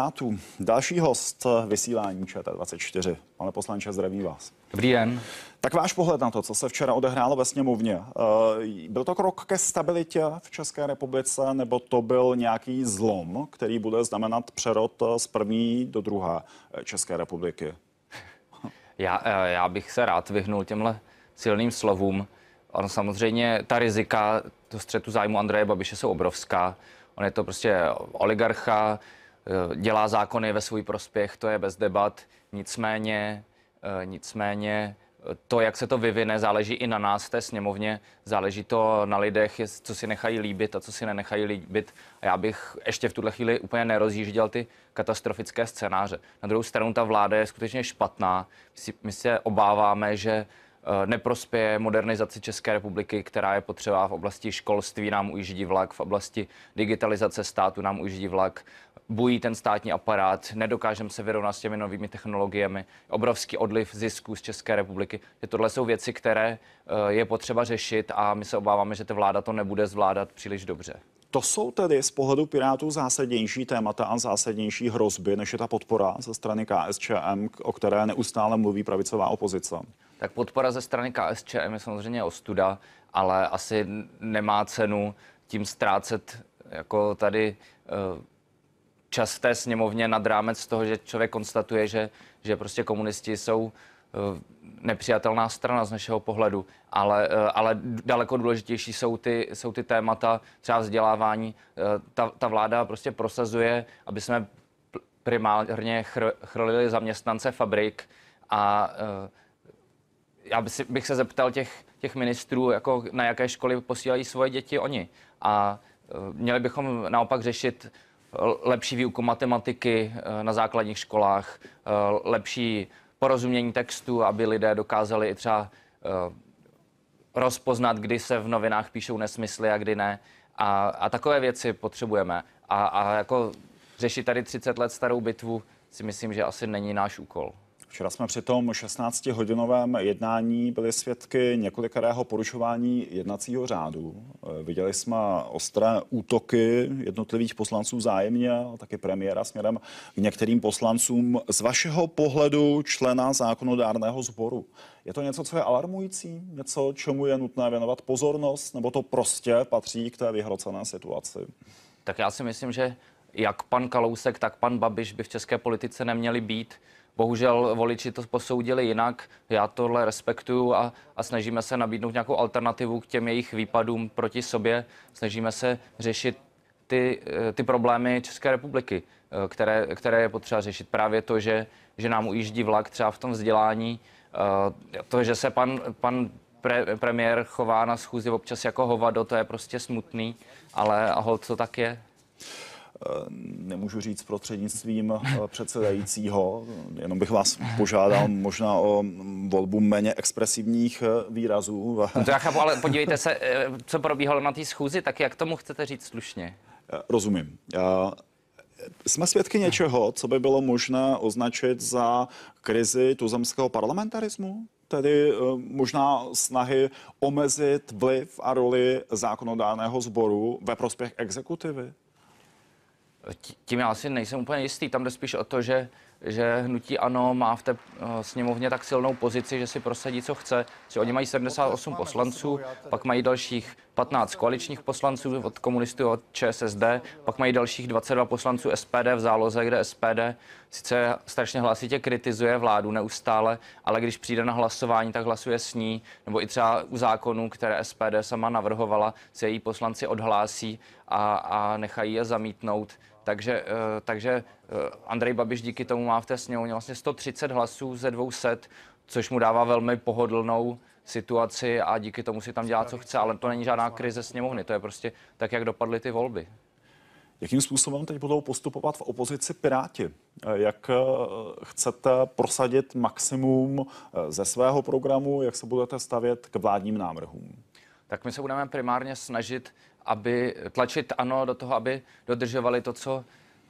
Senátů. Další host vysílání ČT24. Pane poslanče, zdravím vás. Dobrý den. Tak váš pohled na to, co se včera odehrálo ve sněmovně. Eh, byl to krok ke stabilitě v České republice, nebo to byl nějaký zlom, který bude znamenat přerod z první do druhé eh, České republiky? Já, eh, já bych se rád vyhnul těmhle silným slovům. Ano, samozřejmě ta rizika do střetu zájmu Andreje Babiše jsou obrovská. On je to prostě oligarcha, Eh, dělá zákony ve svůj prospěch, to je bez debat. Nicméně, eh, nicméně eh, to, jak se to vyvine, záleží i na nás té sněmovně, záleží to na lidech, co si nechají líbit a co si nenechají líbit. A já bych ještě v tuhle chvíli úplně nerozjížděl ty katastrofické scénáře. Na druhou stranu ta vláda je skutečně špatná. My se obáváme, že Eh, neprospěje modernizaci České republiky, která je potřeba v oblasti školství, nám ujíždí vlak, v oblasti digitalizace státu nám ujíždí vlak, bují ten státní aparát, nedokážeme se vyrovnat s těmi novými technologiemi, obrovský odliv zisků z České republiky. Že tohle jsou věci, které eh, je potřeba řešit a my se obáváme, že ta vláda to nebude zvládat příliš dobře. To jsou tedy z pohledu Pirátů zásadnější témata a zásadnější hrozby, než je ta podpora ze strany KSČM, o které neustále mluví pravicová opozice. Tak podpora ze strany KSČM je samozřejmě ostuda, ale asi nemá cenu tím ztrácet jako tady eh, časté sněmovně nad rámec toho, že člověk konstatuje, že, že prostě komunisti jsou Eh, nepřijatelná strana z našeho pohledu, ale, eh, ale daleko důležitější jsou ty, jsou ty témata třeba vzdělávání. Eh, ta, ta vláda prostě prosazuje, aby jsme primárně chr, chrlili zaměstnance fabrik a já bych se zeptal těch, těch ministrů, jako na jaké školy posílají svoje děti oni. A měli bychom naopak řešit lepší výuku matematiky na základních školách, lepší porozumění textu, aby lidé dokázali i třeba uh, rozpoznat, kdy se v novinách píšou nesmysly a kdy ne. A, a takové věci potřebujeme. A, a jako řešit tady 30 let starou bitvu si myslím, že asi není náš úkol. Včera jsme při tom 16-hodinovém jednání byli svědky několikerého porušování jednacího řádu. Eh, viděli jsme ostré útoky jednotlivých poslanců zájemně, taky premiéra směrem k některým poslancům. Z vašeho pohledu člena zákonodárného sboru, je to něco, co je alarmující? Něco, čemu je nutné věnovat pozornost? Nebo to prostě patří k té vyhrocené situaci? Tak já si myslím, že jak pan Kalousek, tak pan Babiš by v české politice neměli být. Bohužel voliči to posoudili jinak, já tohle respektuju a, a snažíme se nabídnout nějakou alternativu k těm jejich výpadům proti sobě. Snažíme se řešit ty, eh, ty problémy České republiky, eh, které, které je potřeba řešit. Právě to, že, že nám ujíždí vlak třeba v tom vzdělání, eh, to, že se pan, pan pre, premiér chová na schůzi občas jako hovado, to je prostě smutný, ale hol, co tak je. Eh, nemůžu říct prostřednictvím eh, předsedajícího, jenom bych vás požádal možná o volbu méně expresivních eh, výrazů. No to já chápu, ale podívejte se, co probíhalo na té schůzi, tak jak tomu chcete říct slušně? Rozumím. Já jsme svědky něčeho, co by bylo možné označit za krizi tuzemského parlamentarismu? tedy možná snahy omezit vliv a roli zákonodárného sboru ve prospěch exekutivy? Tím já asi nejsem úplně jistý. Tam jde spíš o to, že, že hnutí ANO má v té eh, sněmovně tak silnou pozici, že si prosadí, co chce. Si oni mají 78 poslanců, pak mají dalších 15 koaličních poslanců od komunistů od ČSSD, pak mají dalších 22 poslanců SPD v záloze, kde SPD sice strašně hlasitě kritizuje vládu neustále, ale když přijde na hlasování, tak hlasuje s ní, nebo i třeba u zákonů, které SPD sama navrhovala, se její poslanci odhlásí a, a nechají je zamítnout. Takže, eh, takže eh, Andrej Babiš díky tomu má v té sněmovně vlastně 130 hlasů ze 200, což mu dává velmi pohodlnou situaci a díky tomu si tam dělá, co chce, ale to není žádná krize sněmovny, to je prostě tak, jak dopadly ty volby. Jakým způsobem teď budou postupovat v opozici Piráti? Eh, jak chcete prosadit maximum ze svého programu? Jak se budete stavět k vládním návrhům? Tak my se budeme primárně snažit aby tlačit ano do toho, aby dodržovali to, co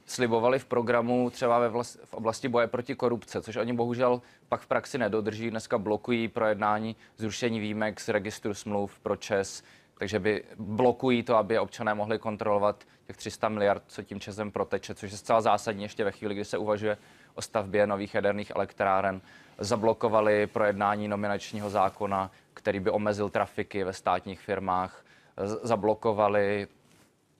slibovali v programu třeba ve vlast, v oblasti boje proti korupce, což oni bohužel pak v praxi nedodrží. Dneska blokují projednání zrušení výjimek z registru smluv pro ČES, takže by blokují to, aby občané mohli kontrolovat těch 300 miliard, co tím Česem proteče, což je zcela zásadní ještě ve chvíli, kdy se uvažuje o stavbě nových jaderných elektráren. Zablokovali projednání nominačního zákona, který by omezil trafiky ve státních firmách zablokovali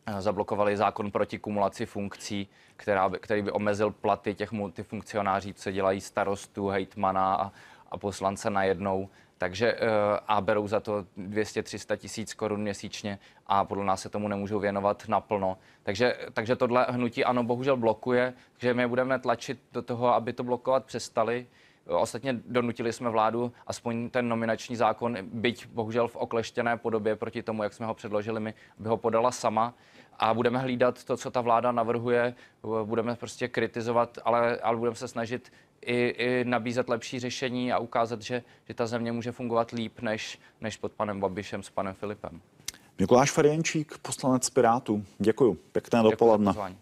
eh, zablokovali zákon proti kumulaci funkcí, která by, který by omezil platy těch multifunkcionáří, co dělají starostů, hejtmana a, a poslance najednou. Takže eh, a berou za to 200-300 tisíc korun měsíčně a podle nás se tomu nemůžou věnovat naplno. Takže, takže tohle hnutí ano bohužel blokuje, takže my budeme tlačit do toho, aby to blokovat přestali. Ostatně donutili jsme vládu aspoň ten nominační zákon, byť bohužel v okleštěné podobě proti tomu, jak jsme ho předložili my, by ho podala sama a budeme hlídat to, co ta vláda navrhuje, budeme prostě kritizovat, ale, ale budeme se snažit i, i nabízet lepší řešení a ukázat, že, že ta země může fungovat líp než, než pod panem Babišem s panem Filipem. Mikuláš Ferjenčík, poslanec Pirátů. Děkuji. Pěkné dopoledne.